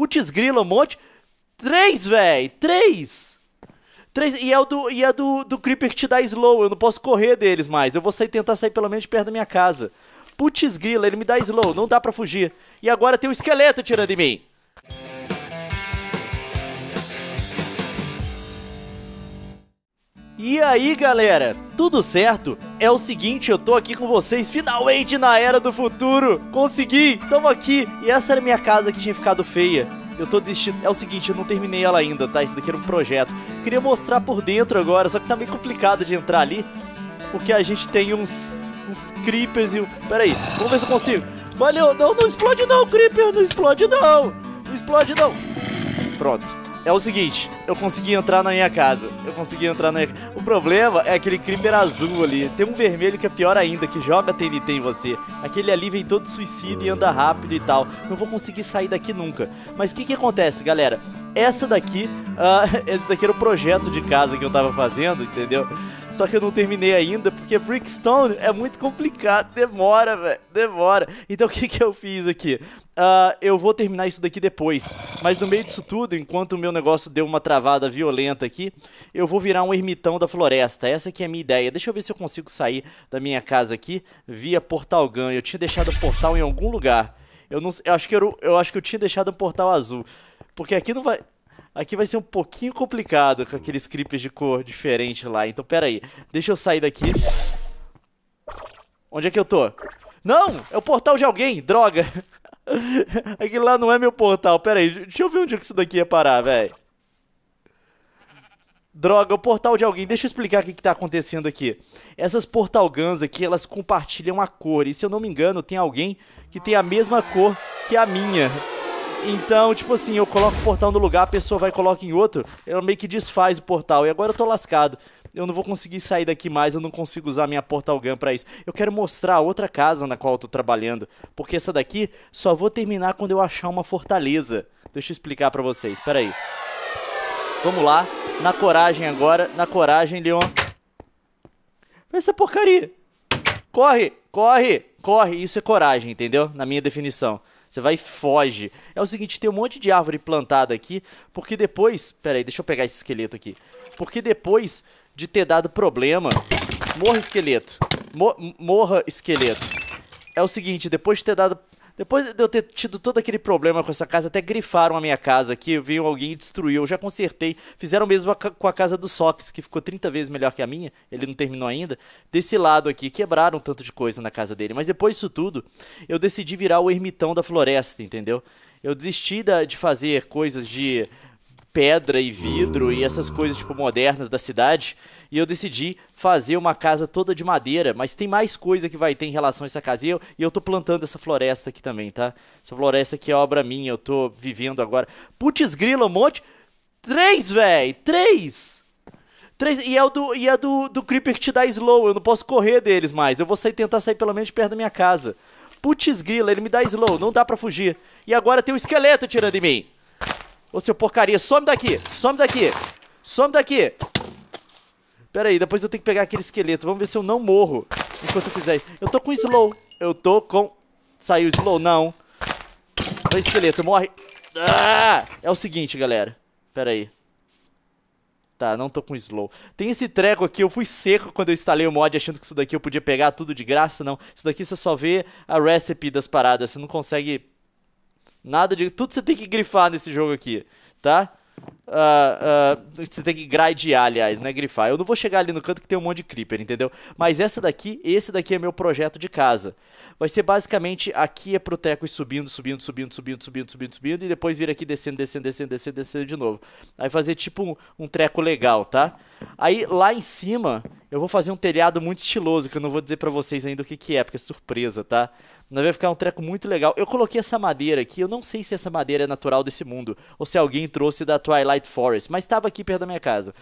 Putz, grila, um monte. Três, velho! Três! Três, e é o do, e é do, do Creeper que te dá slow, eu não posso correr deles mais. Eu vou sair, tentar sair pelo menos perto da minha casa. Putz grila, ele me dá slow, não dá pra fugir. E agora tem um esqueleto tirando de mim. E aí galera, tudo certo? É o seguinte, eu tô aqui com vocês finalmente na Era do Futuro! Consegui! Tamo aqui! E essa era minha casa que tinha ficado feia. Eu tô desistindo. É o seguinte, eu não terminei ela ainda, tá? Isso daqui era um projeto. Queria mostrar por dentro agora, só que tá meio complicado de entrar ali. Porque a gente tem uns. uns creepers e. Pera aí, vamos ver se eu consigo. Valeu! Não, não explode não, creeper! Não explode não! Não explode não! Pronto. É o seguinte, eu consegui entrar na minha casa. Eu consegui entrar na minha O problema é aquele creeper azul ali. Tem um vermelho que é pior ainda, que joga TNT em você. Aquele ali vem todo suicida e anda rápido e tal. Não vou conseguir sair daqui nunca. Mas o que, que acontece, galera? Essa daqui, uh, esse daqui era o projeto de casa que eu tava fazendo, entendeu? Só que eu não terminei ainda, porque Brickstone é muito complicado. Demora, velho. Demora. Então o que, que eu fiz aqui? Uh, eu vou terminar isso daqui depois. Mas no meio disso tudo, enquanto o meu negócio deu uma travada violenta aqui, eu vou virar um ermitão da floresta. Essa aqui é a minha ideia. Deixa eu ver se eu consigo sair da minha casa aqui via Portal Gun. Eu tinha deixado o portal em algum lugar. Eu, não, eu, acho, que eu, eu acho que eu tinha deixado um portal azul. Porque aqui não vai... Aqui vai ser um pouquinho complicado com aqueles creepers de cor diferente lá. Então, pera aí. Deixa eu sair daqui. Onde é que eu tô? Não! É o portal de alguém! Droga! Aquilo lá não é meu portal. Pera aí. Deixa eu ver onde é que isso daqui ia parar, velho. Droga, o portal de alguém. Deixa eu explicar o que, está acontecendo aqui. Essas portal guns aqui, elas compartilham a cor. E se eu não me engano, tem alguém que tem a mesma cor que a minha. Então, tipo assim, eu coloco o portal no lugar, a pessoa vai e coloca em outro, ela meio que desfaz o portal. E agora eu tô lascado. Eu não vou conseguir sair daqui mais, eu não consigo usar minha Portal Gun pra isso. Eu quero mostrar a outra casa na qual eu tô trabalhando, porque essa daqui só vou terminar quando eu achar uma fortaleza. Deixa eu explicar pra vocês, peraí. Vamos lá, na coragem agora, na coragem, Leon. Vê essa porcaria. Corre, corre, corre. Isso é coragem, entendeu? Na minha definição. Você vai e foge. É o seguinte, tem um monte de árvore plantada aqui, porque depois... Pera aí, deixa eu pegar esse esqueleto aqui. Porque depois de ter dado problema... Morra, esqueleto. morra, esqueleto. É o seguinte, depois de ter dado depois de eu ter tido todo aquele problema com essa casa, até grifaram a minha casa aqui, veio alguém e destruiu, eu já consertei. Fizeram mesmo com a casa do Sox, que ficou 30 vezes melhor que a minha, ele não terminou ainda. Desse lado aqui, quebraram um tanto de coisa na casa dele. Mas depois disso tudo, eu decidi virar o ermitão da floresta, entendeu? Eu desisti da, de fazer coisas de pedra e vidro e essas coisas, tipo, modernas da cidade. E eu decidi fazer uma casa toda de madeira, mas tem mais coisa que vai ter em relação a essa casa. E eu, e eu tô plantando essa floresta aqui também, tá? Essa floresta aqui é obra minha, eu tô vivendo agora. Putz, grila, um monte. Três, véi! Três! Três, e é, do, e é do, do Creeper que te dá slow, eu não posso correr deles mais. Eu vou sair, tentar sair pelo menos perto da minha casa. Putz grila, ele me dá slow, não dá pra fugir. E agora tem um esqueleto tirando em mim. Ô, seu porcaria, some daqui, some daqui, some daqui. Pera aí, depois eu tenho que pegar aquele esqueleto. Vamos ver se eu não morro enquanto eu fizer isso. Eu tô com slow. Eu tô com... Saiu slow, não. O esqueleto morre. Ah! É o seguinte, galera. Pera aí. Tá, não tô com slow. Tem esse treco aqui, eu fui seco quando eu instalei o mod achando que isso daqui eu podia pegar tudo de graça, não. Isso daqui você só vê a recipe das paradas, você não consegue nada de... Tudo você tem que grifar nesse jogo aqui, tá? Uh, uh, você tem que gradear, aliás, né? Grifar. Eu não vou chegar ali no canto que tem um monte de creeper, entendeu? Mas essa daqui, esse daqui é meu projeto de casa. Vai ser basicamente aqui é pro teco subindo, subindo, subindo, subindo, subindo, subindo, subindo, e depois vir aqui descendo, descendo, descendo, descendo, descendo de novo. Aí fazer tipo um, um treco legal, tá? Aí lá em cima eu vou fazer um telhado muito estiloso, que eu não vou dizer para vocês ainda o que, que é, porque é surpresa, tá? Não vai ficar um treco muito legal. Eu coloquei essa madeira aqui, eu não sei se essa madeira é natural desse mundo, ou se alguém trouxe da Twilight Forest, mas estava aqui perto da minha casa.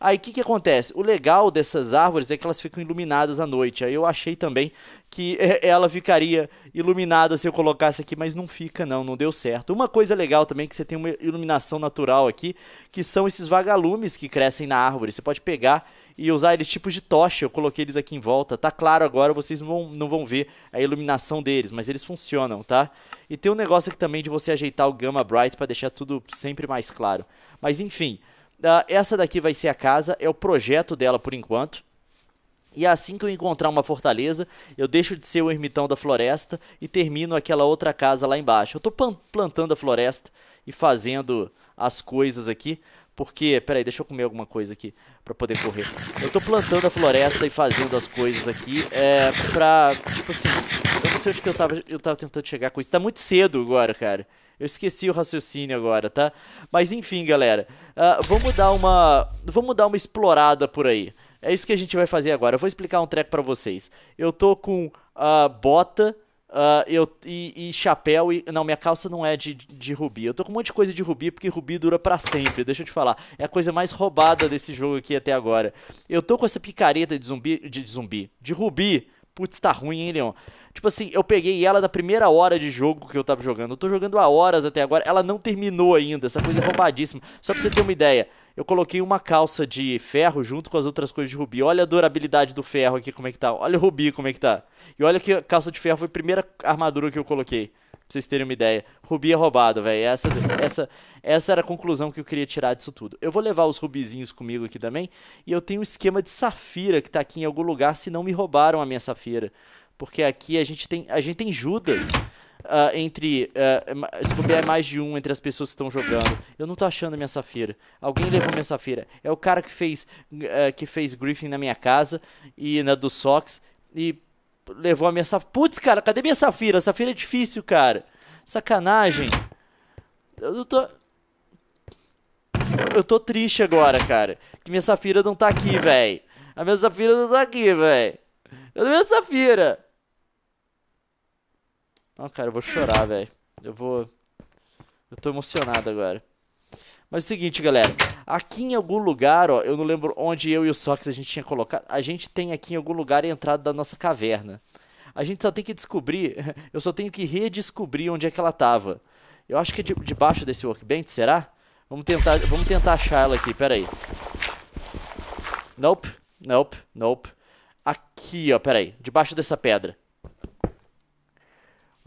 Aí o que, que acontece? O legal dessas árvores é que elas ficam iluminadas à noite. Aí eu achei também que é, ela ficaria iluminada se eu colocasse aqui, mas não fica não, não deu certo. Uma coisa legal também é que você tem uma iluminação natural aqui, que são esses vagalumes que crescem na árvore. Você pode pegar e usar eles tipo de tocha. Eu coloquei eles aqui em volta. Tá claro agora, vocês não vão, não vão ver a iluminação deles, mas eles funcionam, tá? E tem um negócio aqui também de você ajeitar o Gamma Bright para deixar tudo sempre mais claro. Mas enfim, ah, essa daqui vai ser a casa, é o projeto dela por enquanto. E é assim que eu encontrar uma fortaleza, eu deixo de ser o ermitão da floresta e termino aquela outra casa lá embaixo. Eu estou plantando a floresta e fazendo as coisas aqui, porque, peraí, deixa eu comer alguma coisa aqui para poder correr. Eu tô plantando a floresta e fazendo as coisas aqui é, pra, tipo assim, eu não sei onde que eu tava, eu tava tentando chegar com isso. Tá muito cedo agora, cara. Eu esqueci o raciocínio agora, tá? Mas enfim, galera, uh, vamos dar uma, vamos dar uma explorada por aí. É isso que a gente vai fazer agora. Eu vou explicar um treco pra vocês. Eu tô com a bota Uh, eu, e, e, chapéu e. Não, minha calça não é de, de rubi. Eu tô com um monte de coisa de rubi porque rubi dura para sempre. Deixa eu te falar. É a coisa mais roubada desse jogo aqui até agora. Eu tô com essa picareta de zumbi. De, de zumbi. De rubi Putz, tá ruim, hein, Leon? Tipo assim, eu peguei ela da primeira hora de jogo que eu tava jogando. Eu tô jogando há horas até agora. Ela não terminou ainda. Essa coisa é roubadíssima. Só pra você ter uma ideia. Eu coloquei uma calça de ferro junto com as outras coisas de rubi. Olha a durabilidade do ferro aqui, como é que tá. Olha o rubi, como é que tá. E olha que a calça de ferro foi a primeira armadura que eu coloquei vocês terem uma ideia. Rubi é roubado, velho. Essa, essa, essa era a conclusão que eu queria tirar disso tudo. Eu vou levar os rubizinhos comigo aqui também. E eu tenho um esquema de safira que tá aqui em algum lugar, se não me roubaram a minha safira. Porque aqui a gente tem, a gente tem Judas. Uh, entre. Uh, se bobear é mais de um entre as pessoas que estão jogando. Eu não tô achando a minha safira. Alguém levou minha safira. É o cara que fez. Uh, que fez Griffin na minha casa e na do Sox. E levou a minha safira. Putz, cara, cadê minha safira? Safira é difícil, cara. Sacanagem. Eu tô. Eu tô triste agora, cara. Que minha safira não tá aqui, velho. A minha safira não tá aqui, velho. Cadê é minha safira? Não, cara, eu vou chorar, velho. Eu vou. Eu tô emocionado agora. Mas é o seguinte, galera. Aqui em algum lugar, ó, eu não lembro onde eu e o Sox a gente tinha colocado. A gente tem aqui em algum lugar a entrada da nossa caverna. A gente só tem que descobrir. Eu só tenho que redescobrir onde é que ela tava. Eu acho que é de, debaixo desse workbench, será? Vamos tentar, vamos tentar achar ela aqui, pera aí. Nope, nope, nope. Aqui, ó, pera aí. Debaixo dessa pedra.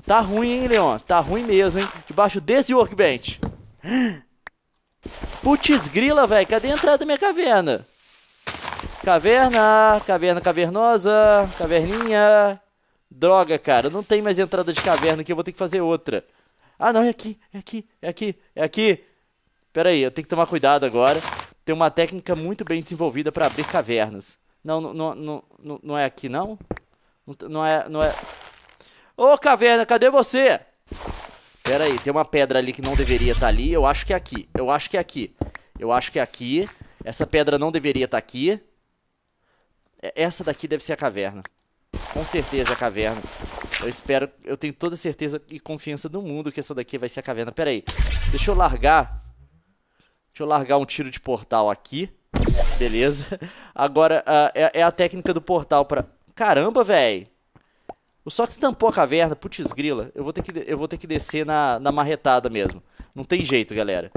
Tá ruim, hein, Leon? Tá ruim mesmo, hein? Debaixo desse workbench. Ah, Putz grila, velho. Cadê a entrada da minha caverna? Caverna, caverna cavernosa, caverninha. Droga, cara. Não tem mais entrada de caverna aqui. Eu vou ter que fazer outra. Ah, não. É aqui, é aqui, é aqui, é aqui. Pera aí. Eu tenho que tomar cuidado agora. Tem uma técnica muito bem desenvolvida pra abrir cavernas. Não, não, não, não, não é aqui, não? Não, não é, não é... Ô, caverna, cadê você? Pera aí, tem uma pedra ali que não deveria estar tá ali. Eu acho que é aqui. Eu acho que é aqui. Eu acho que é aqui. Essa pedra não deveria estar tá aqui. É, essa daqui deve ser a caverna. Com certeza é a caverna. Eu espero... Eu tenho toda certeza e confiança do mundo que essa daqui vai ser a caverna. Pera aí. Deixa eu largar... Deixa eu largar um tiro de portal aqui. Beleza. Agora, uh, é, é a técnica do portal pra... Caramba, velho. O Sox tampou a caverna, putz grila. Eu vou ter que, eu vou ter que descer na, na marretada mesmo. Não tem jeito, galera.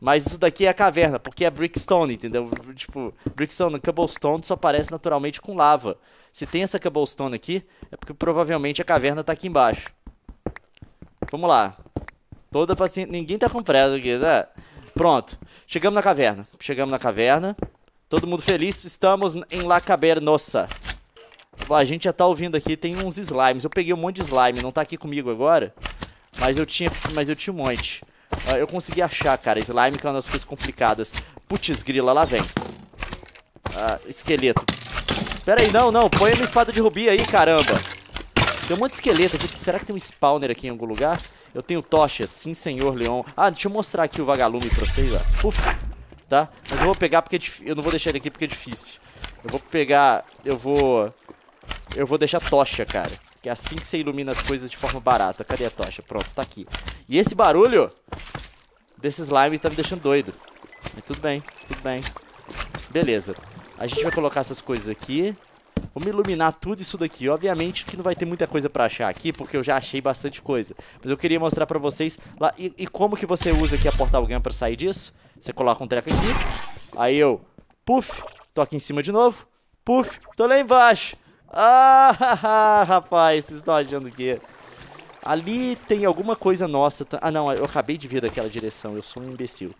Mas isso daqui é a caverna, porque é brickstone, entendeu? Tipo, brickstone, cobblestone só aparece naturalmente com lava. Se tem essa cobblestone aqui, é porque provavelmente a caverna tá aqui embaixo. Vamos lá. Toda paciência. Ninguém tá com pressa aqui, né? Pronto. Chegamos na caverna. Chegamos na caverna. Todo mundo feliz. Estamos em La Cavernosa a gente já tá ouvindo aqui, tem uns slimes. Eu peguei um monte de slime, não tá aqui comigo agora. Mas eu tinha, mas eu tinha um monte. eu consegui achar, cara. Slime que é uma das coisas complicadas. Putz, grila, lá vem. Ah, esqueleto. Pera aí, não, não. Põe a minha espada de rubi aí, caramba. Tem um monte de esqueleto aqui. Será que tem um spawner aqui em algum lugar? Eu tenho tochas. Sim, senhor, leão Ah, deixa eu mostrar aqui o vagalume pra vocês, ó. Uf, tá? Mas eu vou pegar porque é dif... Eu não vou deixar ele aqui porque é difícil. Eu vou pegar... Eu vou eu vou deixar tocha, cara. Que é assim que você ilumina as coisas de forma barata. Cadê a tocha? Pronto, tá aqui. E esse barulho desse slime tá me deixando doido. Mas tudo bem, tudo bem. Beleza. A gente vai colocar essas coisas aqui. Vamos iluminar tudo isso daqui. Obviamente que não vai ter muita coisa pra achar aqui, porque eu já achei bastante coisa. Mas eu queria mostrar pra vocês... Lá, e, e como que você usa aqui a Portal Gun pra sair disso? Você coloca um treco aqui. Aí eu... Puf, tô aqui em cima de novo. Puf, tô lá embaixo. Ah, rapaz, vocês estão achando o quê? Ali tem alguma coisa nossa. Ah, não, eu acabei de vir daquela direção. Eu sou um imbecil.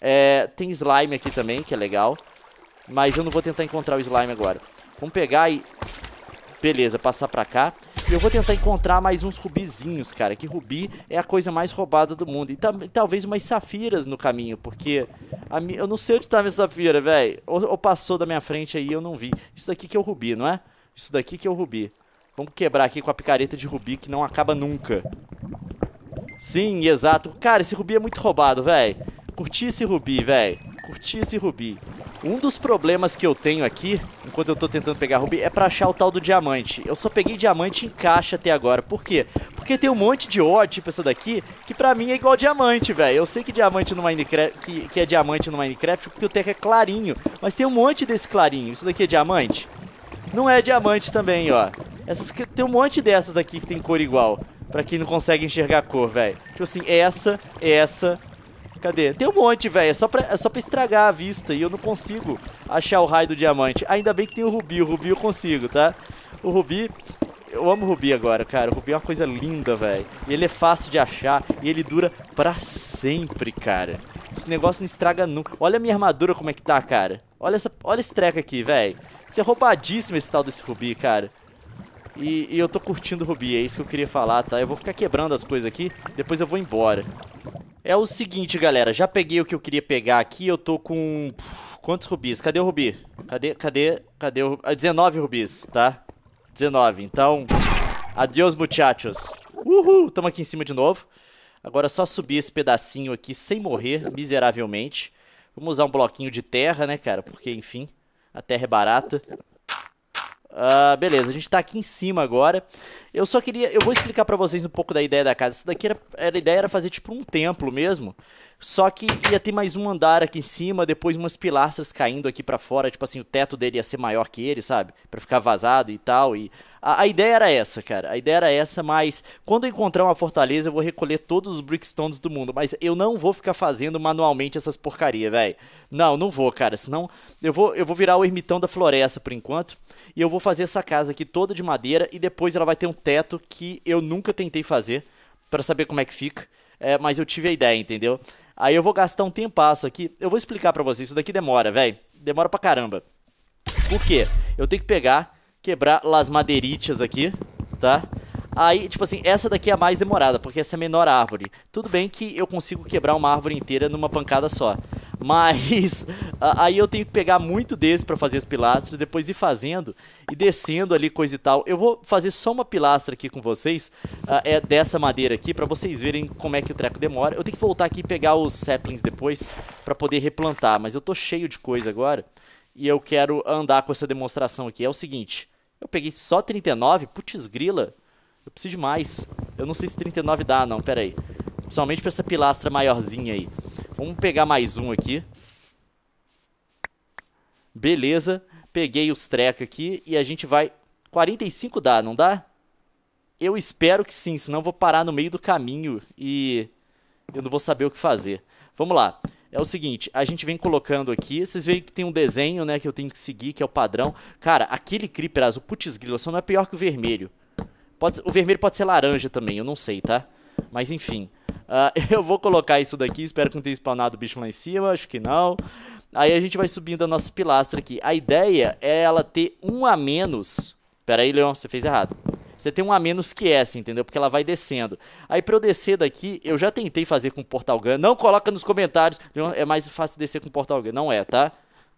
É, tem slime aqui também, que é legal. Mas eu não vou tentar encontrar o slime agora. Vamos pegar e... Beleza, passar pra cá. E eu vou tentar encontrar mais uns rubizinhos, cara. Que rubi é a coisa mais roubada do mundo. E talvez umas safiras no caminho, porque... Mi... Eu não sei onde tá minha safira, velho. Ou, ou passou da minha frente aí e eu não vi. Isso daqui que é o rubi, não é? Isso daqui que é o rubi. Vamos quebrar aqui com a picareta de rubi que não acaba nunca. Sim, exato. Cara, esse rubi é muito roubado, velho. Curti esse rubi, velho. Curti esse rubi. Um dos problemas que eu tenho aqui, enquanto eu tô tentando pegar rubi, é pra achar o tal do diamante. Eu só peguei diamante em caixa até agora. Por quê? Porque tem um monte de ouro, tipo essa daqui, que pra mim é igual diamante, velho. Eu sei que diamante no Minecraft, que, que é diamante no Minecraft, porque o teco é clarinho. Mas tem um monte desse clarinho. Isso daqui é diamante? Não é diamante também, ó. Essas que tem um monte dessas aqui que tem cor igual. Pra quem não consegue enxergar a cor, velho. Tipo assim, essa, essa... Cadê? Tem um monte, velho. É, só pra, é só pra estragar a vista e eu não consigo achar o raio do diamante. Ainda bem que tem o rubi. O rubi eu consigo, tá? O rubi... Eu amo o rubi agora, cara. O rubi é uma coisa linda, velho. E ele é fácil de achar e ele dura pra sempre, cara. Esse negócio não estraga nunca. Olha a minha armadura como é que tá, cara. Olha, essa, olha esse treco aqui, velho. Isso é roubadíssimo esse tal desse rubi, cara. E, e, eu tô curtindo o rubi, é isso que eu queria falar, tá? Eu vou ficar quebrando as coisas aqui, depois eu vou embora. É o seguinte, galera, já peguei o que eu queria pegar aqui, eu tô com... Quantos rubis? Cadê o rubi? Cadê, cadê, cadê o... Ah, 19 rubis, tá? 19, então... Adeus, muchachos. Uhul, tamo aqui em cima de novo. Agora é só subir esse pedacinho aqui sem morrer, miseravelmente. Vamos usar um bloquinho de terra, né, cara? Porque, enfim, a terra é barata. Ah, beleza, a gente tá aqui em cima agora. Eu só queria. Eu vou explicar para vocês um pouco da ideia da casa. Isso daqui era, era, a ideia era fazer tipo um templo mesmo. Só que ia ter mais um andar aqui em cima, depois umas pilastras caindo aqui para fora. Tipo assim, o teto dele ia ser maior que ele, sabe? para ficar vazado e tal. E a, a, ideia era essa, cara. A ideia era essa, mas quando eu encontrar uma fortaleza, eu vou recolher todos os Brickstones do mundo. Mas eu não vou ficar fazendo manualmente essas porcaria, velho. Não, não vou, cara. Senão eu vou, eu vou virar o ermitão da floresta por enquanto. E eu vou fazer essa casa aqui toda de madeira. E depois ela vai ter um teto que eu nunca tentei fazer para saber como é que fica. É, mas eu tive a ideia, entendeu? Aí eu vou gastar um tempasso aqui. Eu vou explicar para vocês. Isso daqui demora, velho. Demora pra caramba. Por quê? Eu tenho que pegar quebrar las madeiritas aqui, tá? Aí, tipo assim, essa daqui é a mais demorada, porque essa é a menor árvore. Tudo bem que eu consigo quebrar uma árvore inteira numa pancada só. Mas aí eu tenho que pegar muito desse para fazer as pilastras, depois ir fazendo e descendo ali coisa e tal. Eu vou fazer só uma pilastra aqui com vocês, ah, é dessa madeira aqui, para vocês verem como é que o treco demora. Eu tenho que voltar aqui e pegar os saplings depois para poder replantar, mas eu tô cheio de coisa agora e eu quero andar com essa demonstração aqui. É o seguinte, eu peguei só 39? Putz grila. Eu preciso de mais. Eu não sei se 39 dá, não. Pera aí. Principalmente pra essa pilastra maiorzinha aí. Vamos pegar mais um aqui. Beleza. Peguei os treca aqui e a gente vai... 45 dá, não dá? Eu espero que sim, senão eu vou parar no meio do caminho e eu não vou saber o que fazer. Vamos lá é o seguinte, a gente vem colocando aqui, vocês veem que tem um desenho, né, que eu tenho que seguir, que é o padrão. Cara, aquele creeper azul, putz grilo, só não é pior que o vermelho. Pode, o vermelho pode ser laranja também, eu não sei, tá? Mas enfim, uh, eu vou colocar isso daqui, espero que não tenha spawnado o bicho lá em cima, acho que não. Aí a gente vai subindo a nossa pilastra aqui. A ideia é ela ter um a menos... Pera aí, Leon, você fez errado você tem um a menos que essa, entendeu? Porque ela vai descendo. Aí pra eu descer daqui, eu já tentei fazer com Portal Gun. Não coloca nos comentários, é mais fácil descer com Portal Gun. Não é, tá?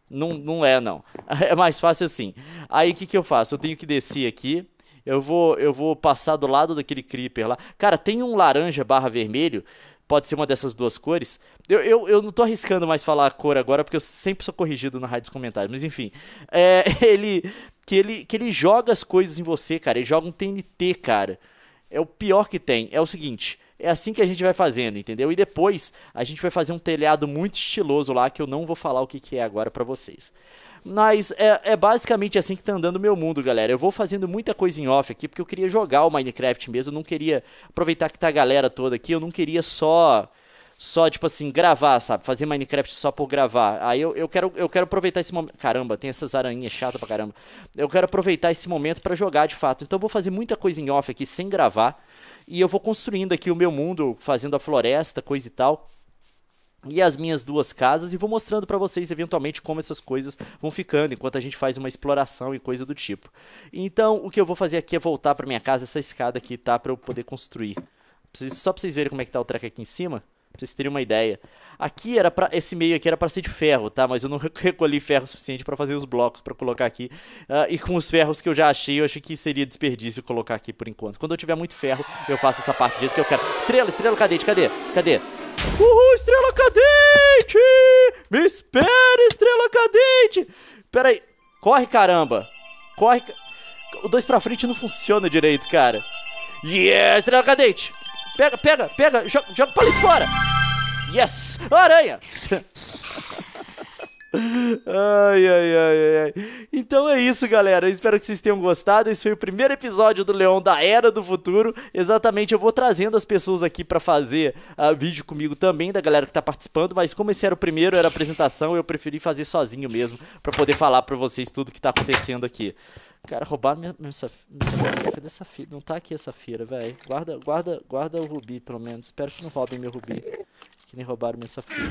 Não, não é, não. É mais fácil assim. Aí o que, que eu faço? Eu tenho que descer aqui. Eu vou, eu vou passar do lado daquele creeper lá. Cara, tem um laranja barra vermelho pode ser uma dessas duas cores. Eu, eu, eu não tô arriscando mais falar a cor agora, porque eu sempre sou corrigido na rádio dos comentários, mas enfim. É, ele, que ele. Que ele joga as coisas em você, cara. Ele joga um TNT, cara. É o pior que tem. É o seguinte. É assim que a gente vai fazendo, entendeu? E depois a gente vai fazer um telhado muito estiloso lá que eu não vou falar o que, que é agora para vocês. Mas é, é basicamente assim que tá andando o meu mundo, galera. Eu vou fazendo muita coisa em off aqui, porque eu queria jogar o Minecraft mesmo. Eu não queria aproveitar que tá a galera toda aqui. Eu não queria só só, tipo assim, gravar, sabe? Fazer Minecraft só por gravar. Aí eu, eu, quero, eu quero aproveitar esse momento. Caramba, tem essas aranhas chatas pra caramba. Eu quero aproveitar esse momento para jogar de fato. Então eu vou fazer muita coisa em off aqui sem gravar. E eu vou construindo aqui o meu mundo, fazendo a floresta, coisa e tal e as minhas duas casas e vou mostrando para vocês eventualmente como essas coisas vão ficando enquanto a gente faz uma exploração e coisa do tipo. Então, o que eu vou fazer aqui é voltar para minha casa, essa escada aqui, tá, para eu poder construir. Só para vocês verem como é que tá o treco aqui em cima. Pra vocês terem uma ideia. Aqui era para esse meio aqui era para ser de ferro, tá? Mas eu não recolhi ferro suficiente para fazer os blocos para colocar aqui. Uh, e com os ferros que eu já achei, eu achei que seria desperdício colocar aqui por enquanto. Quando eu tiver muito ferro, eu faço essa parte do jeito que eu quero. Estrela, estrela cadente, cadê? Cadê? Uhul, estrela cadente! Me espera, estrela cadente! Pera aí. Corre, caramba. Corre. O dois pra frente não funciona direito, cara. Yeah, estrela cadente! Pega, pega, pega, joga, joga o palito fora. Yes! Aranha! Ai, ai, ai, ai. Então é isso, galera. espero que vocês tenham gostado. Esse foi o primeiro episódio do Leão da Era do Futuro. Exatamente, eu vou trazendo as pessoas aqui para fazer uh, vídeo comigo também, da galera que tá participando. Mas como esse era o primeiro, era a apresentação, eu preferi fazer sozinho mesmo, para poder falar para vocês tudo que tá acontecendo aqui. Cara, roubaram minha, minha, minha Cadê essa feira? Não tá aqui essa feira, velho. Guarda, guarda, guarda o rubi, pelo menos. Espero que não roubem meu rubi que nem roubaram minha safira.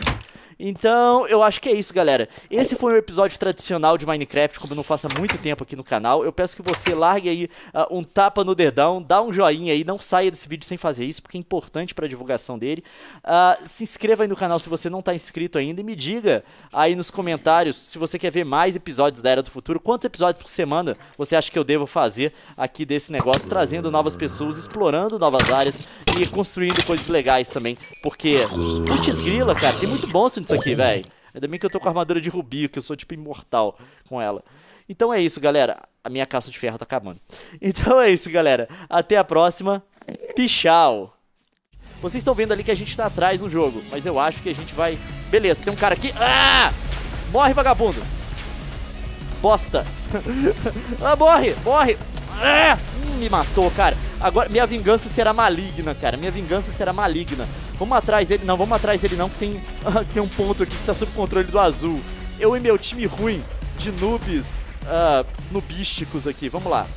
Então, eu acho que é isso, galera. Esse foi um episódio tradicional de Minecraft, como eu não faço há muito tempo aqui no canal. Eu peço que você largue aí uh, um tapa no dedão, dá um joinha aí, não saia desse vídeo sem fazer isso, porque é importante pra divulgação dele. Uh, se inscreva aí no canal se você não tá inscrito ainda e me diga aí nos comentários se você quer ver mais episódios da Era do Futuro, quantos episódios por semana você acha que eu devo fazer aqui desse negócio, trazendo novas pessoas, explorando novas áreas e construindo coisas legais também, porque Putz grila, cara. Tem muito monstro nisso aqui, velho. Ainda bem que eu tô com a armadura de rubi, que eu sou, tipo, imortal com ela. Então é isso, galera. A minha caça de ferro tá acabando. Então é isso, galera. Até a próxima. Tchau. Vocês estão vendo ali que a gente tá atrás no jogo, mas eu acho que a gente vai... Beleza, tem um cara aqui... Ah! Morre, vagabundo! Bosta! ah, morre! Morre! Ah! Hum, me matou, cara. Agora, minha vingança será maligna, cara. Minha vingança será maligna. Vamos atrás dele. Não, vamos atrás dele não, que tem, tem um ponto aqui que tá sob controle do azul. Eu e meu time ruim de noobs uh, nubísticos aqui. Vamos lá.